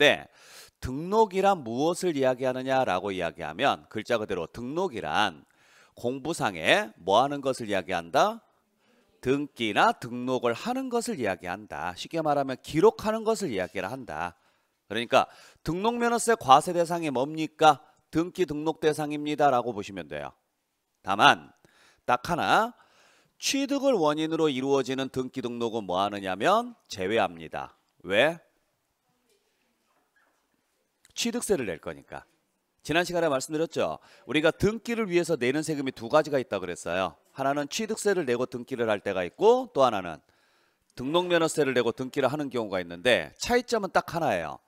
때 등록이란 무엇을 이야기하느냐라고 이야기하면 글자 그대로 등록이란 공부상에 뭐 하는 것을 이야기한다? 등기나 등록을 하는 것을 이야기한다. 쉽게 말하면 기록하는 것을 이야기를 한다. 그러니까 등록면허세 과세 대상이 뭡니까? 등기 등록 대상입니다라고 보시면 돼요. 다만 딱 하나 취득을 원인으로 이루어지는 등기 등록은 뭐 하느냐면 제외합니다. 왜? 취득세를 낼 거니까. 지난 시간에 말씀드렸죠. 우리가 등기를 위해서 내는 세금이 두 가지가 있다 그랬어요. 하나는 취득세를 내고 등기를 할 때가 있고 또 하나는 등록면허세를 내고 등기를 하는 경우가 있는데 차이점은 딱 하나예요.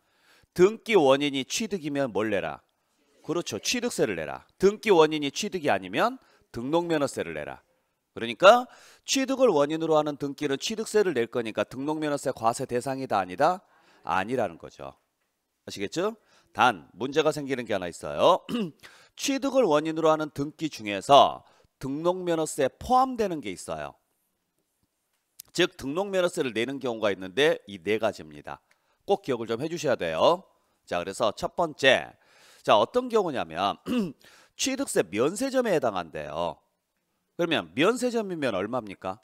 등기 원인이 취득이면 뭘 내라? 그렇죠. 취득세를 내라. 등기 원인이 취득이 아니면 등록면허세를 내라. 그러니까 취득을 원인으로 하는 등기는 취득세를 낼 거니까 등록면허세 과세 대상이다 아니다? 아니라는 거죠. 아시겠죠? 단 문제가 생기는 게 하나 있어요. 취득을 원인으로 하는 등기 중에서 등록면허세에 포함되는 게 있어요. 즉 등록면허세를 내는 경우가 있는데 이 네 가지입니다. 꼭 기억을 좀 해주셔야 돼요. 자 그래서 첫 번째 자 어떤 경우냐면 취득세 면세점에 해당한대요. 그러면 면세점이면 얼마입니까?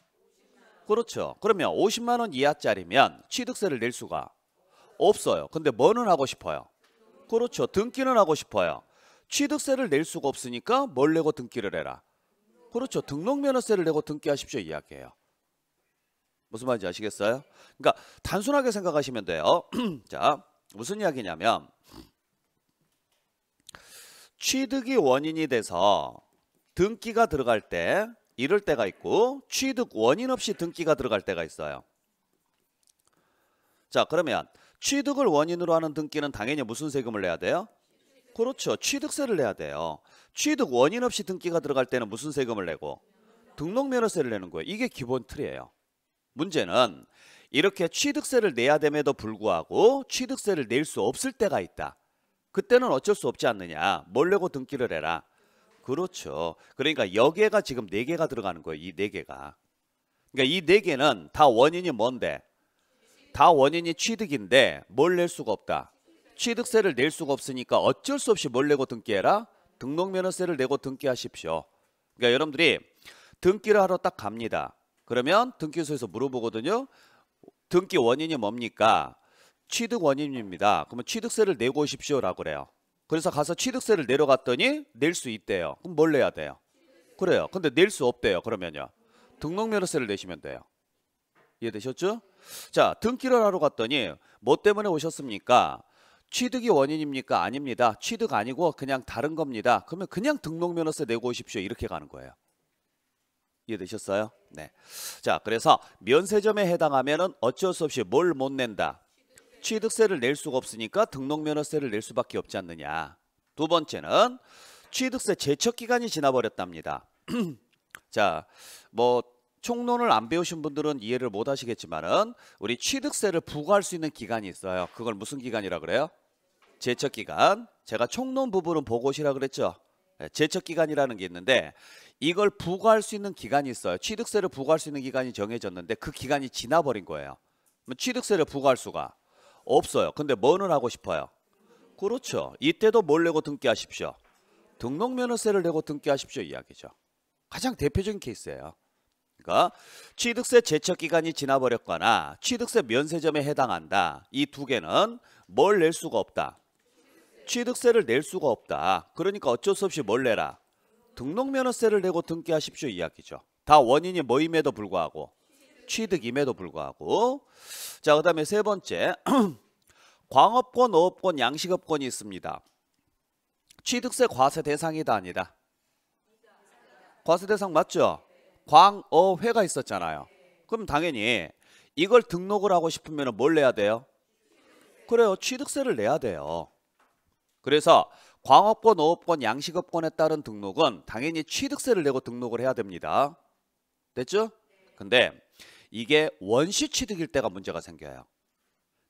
그렇죠. 그러면 50만 원 이하짜리면 취득세를 낼 수가 없어요. 근데 뭐는 하고 싶어요? 그렇죠. 등기는 하고 싶어요. 취득세를 낼 수가 없으니까 뭘 내고 등기를 해라. 그렇죠. 등록면허세를 내고 등기하십시오 이야기예요. 무슨 말인지 아시겠어요? 그러니까 단순하게 생각하시면 돼요. 자, 무슨 이야기냐면 취득이 원인이 돼서 등기가 들어갈 때 이럴 때가 있고 취득 원인 없이 등기가 들어갈 때가 있어요. 자, 그러면 취득을 원인으로 하는 등기는 당연히 무슨 세금을 내야 돼요? 그렇죠. 취득세를 내야 돼요. 취득 원인 없이 등기가 들어갈 때는 무슨 세금을 내고? 등록면허세를 내는 거예요. 이게 기본 틀이에요. 문제는 이렇게 취득세를 내야 됨에도 불구하고 취득세를 낼 수 없을 때가 있다. 그때는 어쩔 수 없지 않느냐. 뭘 내고 등기를 해라. 그렇죠. 그러니까 여기에가 지금 4개가 들어가는 거예요. 이 4개가. 그러니까 이 4개는 다 원인이 뭔데? 다 원인이 취득인데 뭘 낼 수가 없다. 취득세를 낼 수가 없으니까 어쩔 수 없이 뭘 내고 등기해라? 등록면허세를 내고 등기하십시오. 그러니까 여러분들이 등기를 하러 딱 갑니다. 그러면 등기소에서 물어보거든요. 등기 원인이 뭡니까? 취득 원인입니다. 그러면 취득세를 내고 오십시오라고 그래요. 그래서 가서 취득세를 내려갔더니 낼 수 있대요. 그럼 뭘 내야 돼요? 그래요. 근데 낼 수 없대요. 그러면요. 등록면허세를 내시면 돼요. 이해되셨죠? 자, 등기를 하러 갔더니 뭐 때문에 오셨습니까? 취득이 원인입니까? 아닙니다. 취득 아니고 그냥 다른 겁니다. 그러면 그냥 등록면허세 내고 오십시오. 이렇게 가는 거예요. 이해되셨어요? 네. 자, 그래서 면세점에 해당하면은 어쩔 수 없이 뭘 못 낸다. 취득세를 낼 수가 없으니까 등록면허세를 낼 수밖에 없지 않느냐. 두 번째는 취득세 제척 기간이 지나버렸답니다. 자, 뭐 총론을 안 배우신 분들은 이해를 못 하시겠지만은 우리 취득세를 부과할 수 있는 기간이 있어요. 그걸 무슨 기간이라 그래요? 제척 기간. 제가 총론 부분은 보고시라 그랬죠. 제척 예, 기간이라는 게 있는데 이걸 부과할 수 있는 기간이 있어요. 취득세를 부과할 수 있는 기간이 정해졌는데 그 기간이 지나버린 거예요. 취득세를 부과할 수가 없어요. 근데 뭐는 하고 싶어요? 그렇죠. 이때도 뭘 내고 등기하십시오. 등록면허세를 내고 등기하십시오 이야기죠. 가장 대표적인 케이스예요. 그러니까 취득세 제척 기간이 지나버렸거나 취득세 면세점에 해당한다. 이 두 개는 뭘 낼 수가 없다. 취득세를 낼 수가 없다. 그러니까 어쩔 수 없이 뭘 내라. 등록면허세를 내고 등기하십시오 이야기죠. 다 원인이 뭐임에도 불구하고 취득임에도 불구하고 자그 다음에 세 번째 광업권, 어업권, 양식업권이 있습니다. 취득세 과세 대상이다 아니다. 과세 대상 맞죠? 광어회가 있었잖아요. 그럼 당연히 이걸 등록을 하고 싶으면 뭘 내야 돼요? 그래요. 취득세를 내야 돼요. 그래서 광업권, 어업권, 양식업권에 따른 등록은 당연히 취득세를 내고 등록을 해야 됩니다. 됐죠? 근데 이게 원시 취득일 때가 문제가 생겨요.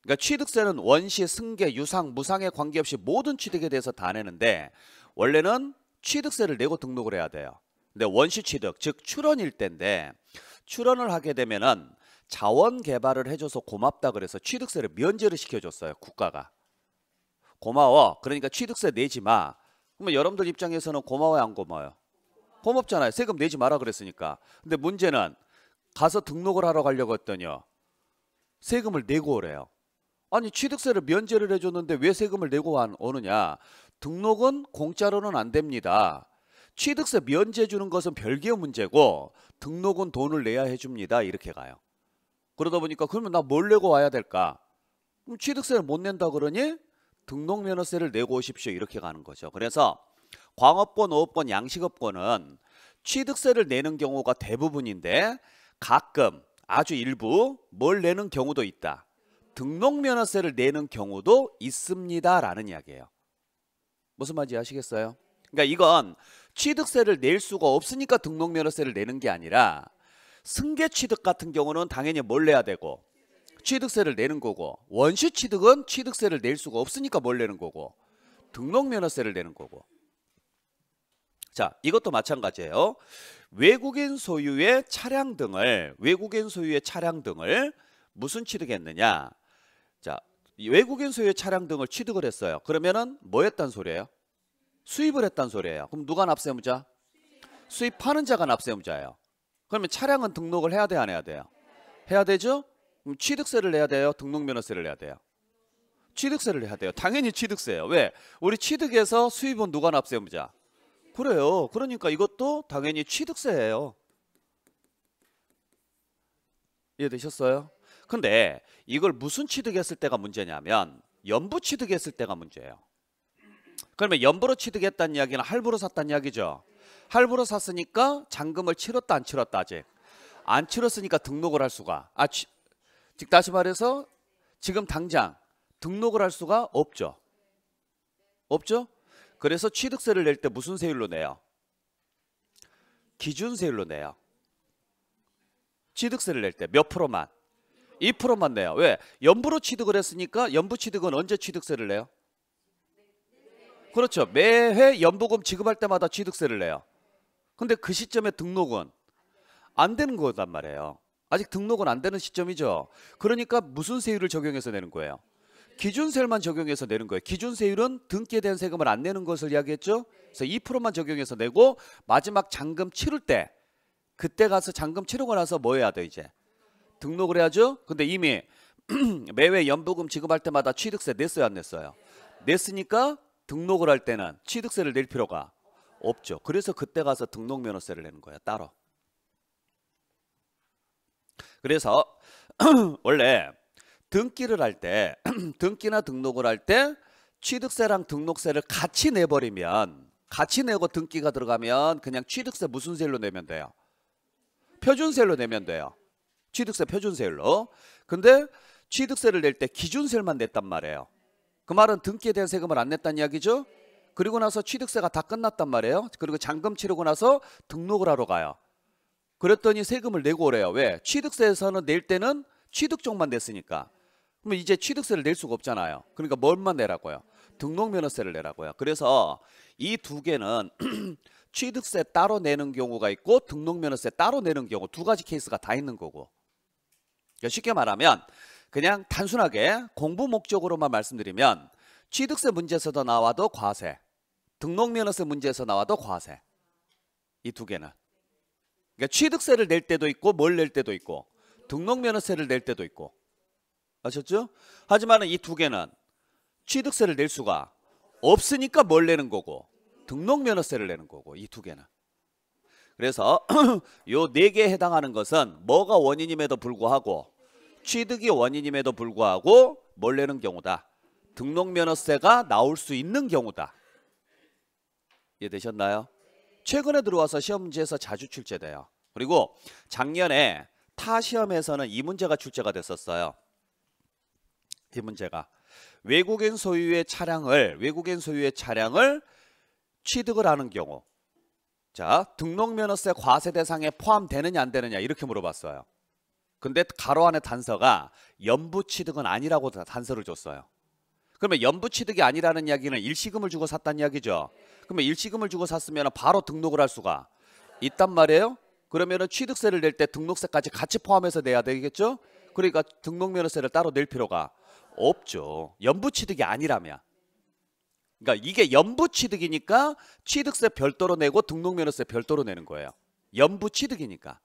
그러니까 취득세는 원시, 승계, 유상, 무상에 관계없이 모든 취득에 대해서 다 내는데 원래는 취득세를 내고 등록을 해야 돼요. 근데 네, 원시 취득 즉 출원일 때인데 출원을 하게 되면은 자원 개발을 해줘서 고맙다 그래서 취득세를 면제를 시켜줬어요 국가가 고마워 그러니까 취득세 내지 마 그러면 여러분들 입장에서는 고마워요 안 고마워요 고맙잖아요 세금 내지 마라 그랬으니까 근데 문제는 가서 등록을 하러 가려고 했더니요 세금을 내고 오래요 아니 취득세를 면제를 해줬는데 왜 세금을 내고 오느냐 등록은 공짜로는 안 됩니다 취득세 면제 주는 것은 별개의 문제고 등록은 돈을 내야 해줍니다. 이렇게 가요. 그러다 보니까 그러면 나 뭘 내고 와야 될까? 그럼 취득세를 못 낸다 그러니 등록면허세를 내고 오십시오. 이렇게 가는 거죠. 그래서 광업권, 어업권, 양식업권은 취득세를 내는 경우가 대부분인데 가끔 아주 일부 뭘 내는 경우도 있다. 등록면허세를 내는 경우도 있습니다라는 이야기예요. 무슨 말인지 아시겠어요? 그러니까 이건 취득세를 낼 수가 없으니까 등록면허세를 내는 게 아니라 승계 취득 같은 경우는 당연히 뭘 내야 되고 취득세를 내는 거고 원시 취득은 취득세를 낼 수가 없으니까 뭘 내는 거고 등록면허세를 내는 거고 자 이것도 마찬가지예요 외국인 소유의 차량 등을 외국인 소유의 차량 등을 무슨 취득했느냐 자 외국인 소유의 차량 등을 취득을 했어요 그러면은 뭐 했단 소리예요 수입을 했단 소리예요. 그럼 누가 납세 의무자? 수입하는 자가 납세 의무자예요. 그러면 차량은 등록을 해야 돼, 안 해야 돼요? 해야 되죠? 그럼 취득세를 내야 돼요? 등록면허세를 내야 돼요? 취득세를 해야 돼요. 당연히 취득세예요. 왜? 우리 취득에서 수입은 누가 납세 의무자? 그래요. 그러니까 이것도 당연히 취득세예요. 이해되셨어요? 근데 이걸 무슨 취득했을 때가 문제냐면 연부 취득했을 때가 문제예요. 그러면 연부로 취득했다는 이야기는 할부로 샀다는 이야기죠. 할부로 샀으니까 잔금을 치렀다 안 치렀다 아직 안 치렀으니까 등록을 할 수가 아 치, 즉 다시 말해서 지금 당장 등록을 할 수가 없죠. 없죠? 그래서 취득세를 낼 때 무슨 세율로 내요? 기준세율로 내요. 취득세를 낼 때 몇 프로만? 2%만 내요. 왜? 연부로 취득을 했으니까 연부 취득은 언제 취득세를 내요? 그렇죠. 매회 연보금 지급할 때마다 취득세를 내요. 근데 그 시점에 등록은 안 되는 거단 말이에요. 아직 등록은 안 되는 시점이죠. 그러니까 무슨 세율을 적용해서 내는 거예요? 기준세율만 적용해서 내는 거예요. 기준세율은 등기에 대한 세금을 안 내는 것을 이야기했죠. 그래서 2%만 적용해서 내고 마지막 잔금 치를 때 그때 가서 잔금 치르고 나서 뭐 해야 돼 이제? 등록을 해야죠. 근데 이미 매회 연보금 지급할 때마다 취득세 냈어요 안 냈어요? 냈으니까 등록을 할 때는 취득세를 낼 필요가 없죠. 그래서 그때 가서 등록 면허세를 내는 거예요 따로. 그래서 원래 등기를 할 때 등기나 등록을 할 때 취득세랑 등록세를 같이 내버리면 같이 내고 등기가 들어가면 그냥 취득세 무슨 세율로 내면 돼요? 표준세율로 내면 돼요. 취득세 표준세율로. 근데 취득세를 낼 때 기준세율만 냈단 말이에요. 그 말은 등기에 대한 세금을 안 냈다는 이야기죠. 그리고 나서 취득세가 다 끝났단 말이에요. 그리고 잔금 치르고 나서 등록을 하러 가요. 그랬더니 세금을 내고 오래요. 왜? 취득세에서는 낼 때는 취득 쪽만 냈으니까. 그럼 이제 취득세를 낼 수가 없잖아요. 그러니까 뭘만 내라고요? 등록면허세를 내라고요. 그래서 이 두 개는 취득세 따로 내는 경우가 있고 등록면허세 따로 내는 경우 두 가지 케이스가 다 있는 거고. 그러니까 쉽게 말하면 그냥 단순하게 공부 목적으로만 말씀드리면 취득세 문제에서도 나와도 과세, 등록면허세 문제에서 나와도 과세. 이 두 개는. 그러니까 취득세를 낼 때도 있고 뭘 낼 때도 있고 등록면허세를 낼 때도 있고 아셨죠? 하지만 이 두 개는 취득세를 낼 수가 없으니까 뭘 내는 거고 등록면허세를 내는 거고 이 두 개는 그래서 요 네 개에 해당하는 것은 뭐가 원인임에도 불구하고 취득이 원인임에도 불구하고 뭘 내는 경우다. 등록면허세가 나올 수 있는 경우다. 이해되셨나요? 최근에 들어와서 시험문제에서 자주 출제돼요. 그리고 작년에 타 시험에서는 이 문제가 출제가 됐었어요. 이 문제가 외국인 소유의 차량을 외국인 소유의 차량을 취득을 하는 경우 자 등록면허세 과세 대상에 포함되느냐 안 되느냐 이렇게 물어봤어요. 근데 가로 안에 단서가 연부취득은 아니라고 단서를 줬어요. 그러면 연부취득이 아니라는 이야기는 일시금을 주고 샀다는 이야기죠. 그러면 일시금을 주고 샀으면 바로 등록을 할 수가 있단 말이에요. 그러면 취득세를 낼 때 등록세까지 같이 포함해서 내야 되겠죠. 그러니까 등록면허세를 따로 낼 필요가 없죠. 연부취득이 아니라면. 그러니까 이게 연부취득이니까 취득세 별도로 내고 등록면허세 별도로 내는 거예요. 연부취득이니까.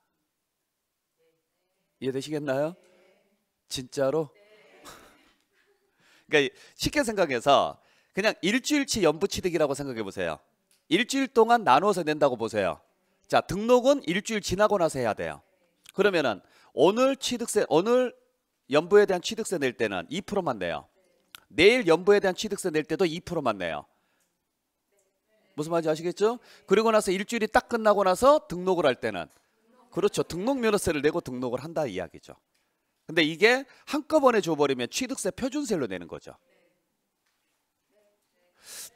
이해되시겠나요? 진짜로? 그러니까 쉽게 생각해서 그냥 일주일치 연부취득이라고 생각해 보세요. 일주일 동안 나눠서 낸다고 보세요. 자, 등록은 일주일 지나고 나서 해야 돼요. 그러면은 오늘 취득세 오늘 연부에 대한 취득세 낼 때는 2%만 내요. 내일 연부에 대한 취득세 낼 때도 2%만 내요. 무슨 말인지 아시겠죠? 그리고 나서 일주일이 딱 끝나고 나서 등록을 할 때는 그렇죠. 등록 면허세를 내고 등록을 한다 이야기죠. 근데 이게 한꺼번에 줘버리면 취득세 표준세로 내는 거죠.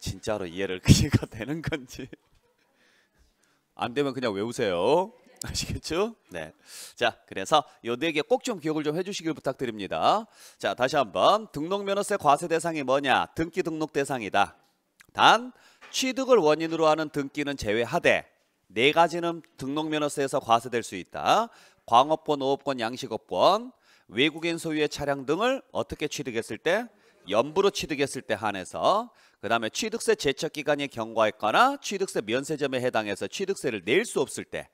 진짜로 이해를 그가 되는 건지 안 되면 그냥 외우세요. 아시겠죠? 네. 자, 그래서 요네 개꼭 좀 기억을 좀 해주시길 부탁드립니다. 자, 다시 한번 등록면허세 과세 대상이 뭐냐? 등기 등록 대상이다. 단 취득을 원인으로 하는 등기는 제외하되 네 가지는 등록면허세에서 과세될 수 있다. 광업권, 어업권, 양식업권, 외국인 소유의 차량 등을 어떻게 취득했을 때? 연부로 취득했을 때 한해서 그 다음에 취득세 제척기간이 경과했거나 취득세 면세점에 해당해서 취득세를 낼 수 없을 때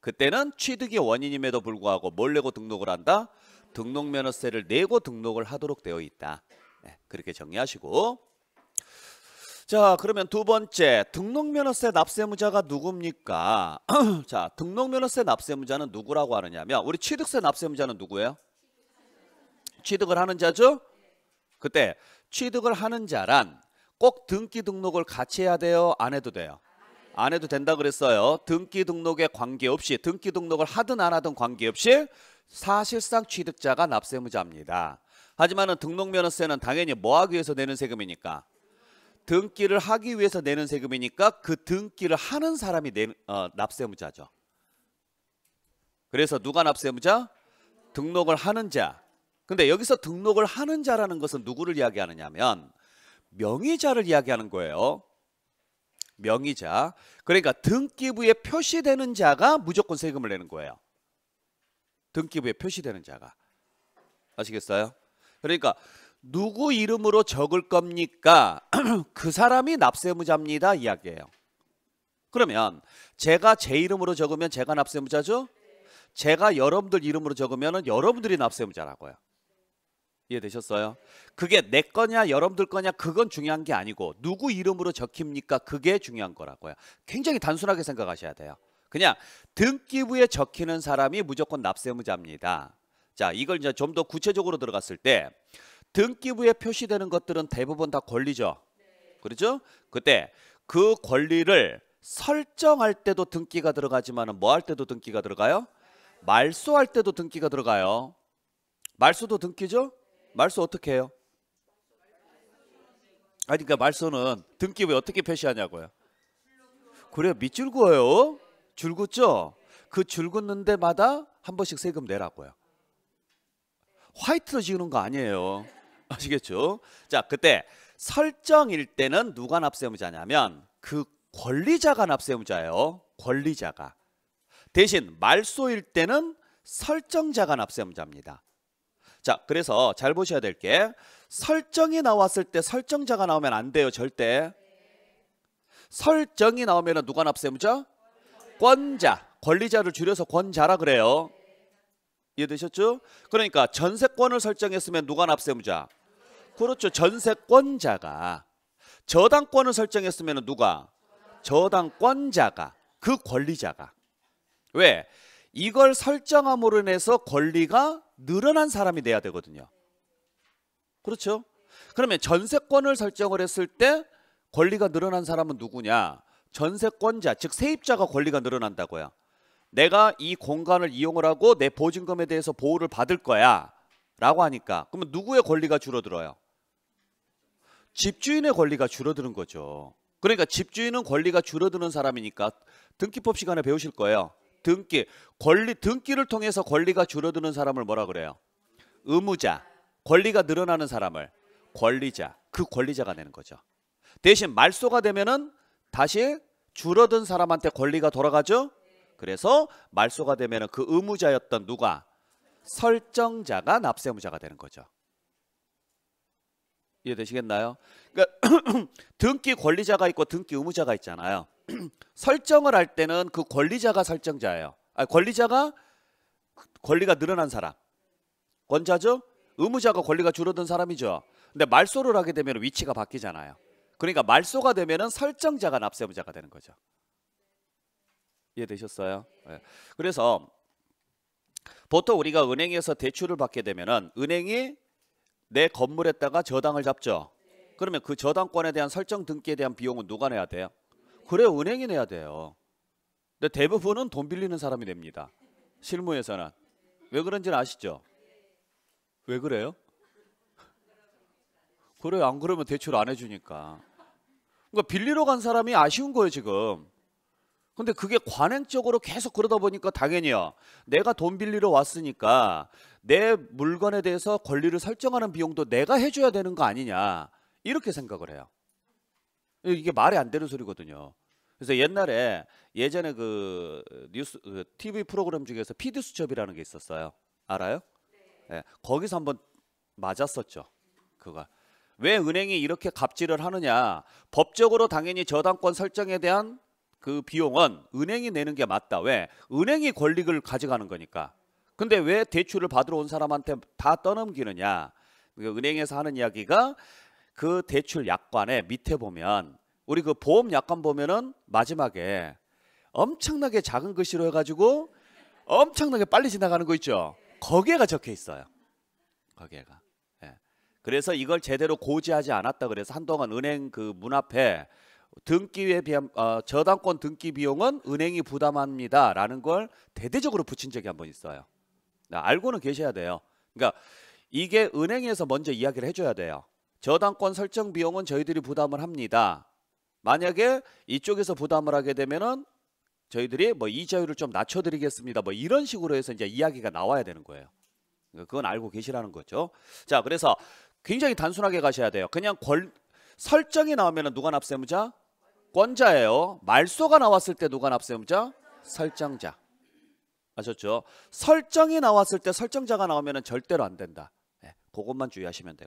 그때는 취득이 원인임에도 불구하고 뭘 내고 등록을 한다? 등록면허세를 내고 등록을 하도록 되어 있다. 네, 그렇게 정리하시고 자 그러면 두 번째 등록면허세 납세무자가 누굽니까? 자 등록면허세 납세무자는 누구라고 하느냐면 우리 취득세 납세무자는 누구예요? 취득을 하는 자죠? 그때 취득을 하는 자란 꼭 등기 등록을 같이 해야 돼요? 안 해도 돼요? 안 해도 된다 그랬어요. 등기 등록에 관계없이 등기 등록을 하든 안 하든 관계없이 사실상 취득자가 납세무자입니다. 하지만 은 등록면허세는 당연히 뭐하기 위해서 내는 세금이니까 등기를 하기 위해서 내는 세금이니까 그 등기를 하는 사람이 내, 어, 납세무자죠. 그래서 누가 납세무자? 등록을 하는 자. 근데 여기서 등록을 하는 자라는 것은 누구를 이야기하느냐면 명의자를 이야기하는 거예요. 명의자. 그러니까 등기부에 표시되는 자가 무조건 세금을 내는 거예요. 등기부에 표시되는 자가. 아시겠어요? 그러니까 누구 이름으로 적을 겁니까? 그 사람이 납세무자입니다. 이야기예요. 그러면 제가 제 이름으로 적으면 제가 납세무자죠? 제가 여러분들 이름으로 적으면 여러분들이 납세무자라고요. 이해되셨어요? 그게 내 거냐 여러분들 거냐 그건 중요한 게 아니고 누구 이름으로 적힙니까? 그게 중요한 거라고요. 굉장히 단순하게 생각하셔야 돼요. 그냥 등기부에 적히는 사람이 무조건 납세무자입니다. 자, 이걸 이제 좀 더 구체적으로 들어갔을 때 등기부에 표시되는 것들은 대부분 다 권리죠. 그렇죠? 그때 그 권리를 설정할 때도 등기가 들어가지만 뭐 할 때도 등기가 들어가요? 말소할 때도 등기가 들어가요. 말소도 등기죠? 말소 어떻게 해요? 아니 그러니까 말소는 등기부에 어떻게 표시하냐고요. 그래요. 밑줄 그어요. 줄 긋죠? 그줄 긋는 데마다 한 번씩 세금 내라고요. 화이트로 지우는 거 아니에요. 아시겠죠? 자, 그때 설정일 때는 누가 납세의무자냐면 그 권리자가 납세의무자예요. 권리자가. 대신 말소일 때는 설정자가 납세의무자입니다. 자, 그래서 잘 보셔야 될 게 설정이 나왔을 때 설정자가 나오면 안 돼요, 절대. 설정이 나오면 누가 납세의무자? 권자. 권리자를 줄여서 권자라 그래요. 이해되셨죠? 그러니까 전세권을 설정했으면 누가 납세의무자? 그렇죠. 전세권자가 저당권을 설정했으면 누가? 저당권자가 그 권리자가 왜? 이걸 설정함으로 인해서 권리가 늘어난 사람이 돼야 되거든요. 그렇죠? 그러면 전세권을 설정을 했을 때 권리가 늘어난 사람은 누구냐? 전세권자, 즉 세입자가 권리가 늘어난다고요. 내가 이 공간을 이용을 하고 내 보증금에 대해서 보호를 받을 거야. 라고 하니까 그러면 누구의 권리가 줄어들어요? 집주인의 권리가 줄어드는 거죠. 그러니까 집주인은 권리가 줄어드는 사람이니까 등기법 시간에 배우실 거예요. 등기 권리 등기를 통해서 권리가 줄어드는 사람을 뭐라 그래요? 의무자. 권리가 늘어나는 사람을 권리자. 그 권리자가 되는 거죠. 대신 말소가 되면은 다시 줄어든 사람한테 권리가 돌아가죠. 그래서 말소가 되면은 그 의무자였던 누가 설정자가 납세의무자가 되는 거죠. 이해되시겠나요? 그러니까 등기 권리자가 있고 등기 의무자가 있잖아요. 설정을 할 때는 그 권리자가 설정자예요. 아니, 권리자가 권리가 늘어난 사람. 권자죠? 의무자가 권리가 줄어든 사람이죠. 근데 말소를 하게 되면 위치가 바뀌잖아요. 그러니까 말소가 되면 설정자가 납세의무자가 되는 거죠. 이해되셨어요? 네. 그래서 보통 우리가 은행에서 대출을 받게 되면 은행이 내 건물에다가 저당을 잡죠. 그러면 그 저당권에 대한 설정 등기에 대한 비용은 누가 내야 돼요? 그래 은행이 내야 돼요. 근데 대부분은 돈 빌리는 사람이 됩니다. 실무에서는 왜 그런지는 아시죠? 왜 그래요? 그래 안 그러면 대출 안 해주니까. 그러니까 빌리러 간 사람이 아쉬운 거예요 지금. 근데 그게 관행적으로 계속 그러다 보니까 당연히요. 내가 돈 빌리러 왔으니까 내 물건에 대해서 권리를 설정하는 비용도 내가 해줘야 되는 거 아니냐. 이렇게 생각을 해요. 이게 말이 안 되는 소리거든요. 그래서 옛날에 예전에 그 뉴스 그 TV 프로그램 중에서 피드 수첩이라는 게 있었어요. 알아요? 네. 네. 거기서 한번 맞았었죠. 그가 왜 은행이 이렇게 갑질을 하느냐? 법적으로 당연히 저당권 설정에 대한 그 비용은 은행이 내는 게 맞다. 왜? 은행이 권리금을 가져가는 거니까. 근데 왜 대출을 받으러 온 사람한테 다 떠넘기느냐? 그 은행에서 하는 이야기가 그 대출 약관에 밑에 보면 우리 그 보험 약관 보면은 마지막에 엄청나게 작은 글씨로 해가지고 엄청나게 빨리 지나가는 거 있죠. 거기에가 적혀 있어요. 거기에가. 예. 그래서 이걸 제대로 고지하지 않았다 그래서 한동안 은행 그 문 앞에 등기에 비한 어, 저당권 등기 비용은 은행이 부담합니다라는 걸 대대적으로 붙인 적이 한 번 있어요. 아, 알고는 계셔야 돼요. 그러니까 이게 은행에서 먼저 이야기를 해줘야 돼요. 저당권 설정 비용은 저희들이 부담을 합니다. 만약에 이쪽에서 부담을 하게 되면은 저희들이 뭐 이자율을 좀 낮춰드리겠습니다. 뭐 이런 식으로 해서 이제 이야기가 나와야 되는 거예요. 그러니까 그건 알고 계시라는 거죠. 자, 그래서 굉장히 단순하게 가셔야 돼요. 그냥 권, 설정이 나오면 은 누가 납세무자? 권자예요. 말소가 나왔을 때 누가 납세자 설정자. 아셨죠? 설정이 나왔을 때 설정자가 나오면 절대로 안 된다. 예, 그것만 주의하시면 돼요.